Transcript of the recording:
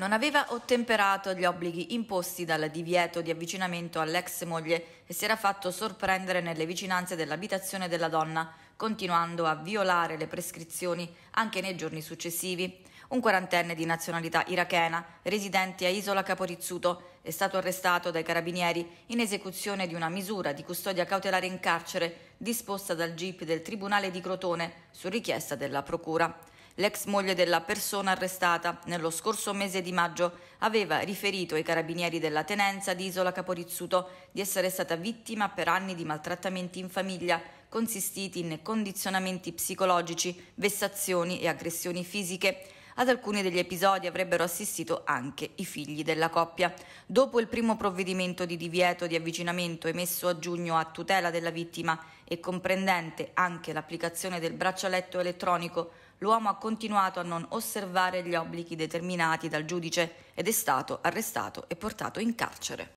non aveva ottemperato gli obblighi imposti dal divieto di avvicinamento all'ex moglie e si era fatto sorprendere nelle vicinanze dell'abitazione della donna, continuando a violare le prescrizioni anche nei giorni successivi. Un quarantenne di nazionalità irachena, residente a Isola Caporizzuto, è stato arrestato dai carabinieri in esecuzione di una misura di custodia cautelare in carcere disposta dal GIP del Tribunale di Crotone su richiesta della Procura. L'ex moglie della persona arrestata nello scorso mese di maggio aveva riferito ai carabinieri della tenenza di Isola Caporizzuto di essere stata vittima per anni di maltrattamenti in famiglia, consistiti in condizionamenti psicologici, vessazioni e aggressioni fisiche ad alcuni degli episodi avrebbero assistito anche i figli della coppia. Dopo il primo provvedimento di divieto di avvicinamento emesso a giugno a tutela della vittima e comprendente anche l'applicazione del braccialetto elettronico, l'uomo ha continuato a non osservare gli obblighi determinati dal giudice ed è stato arrestato e portato in carcere.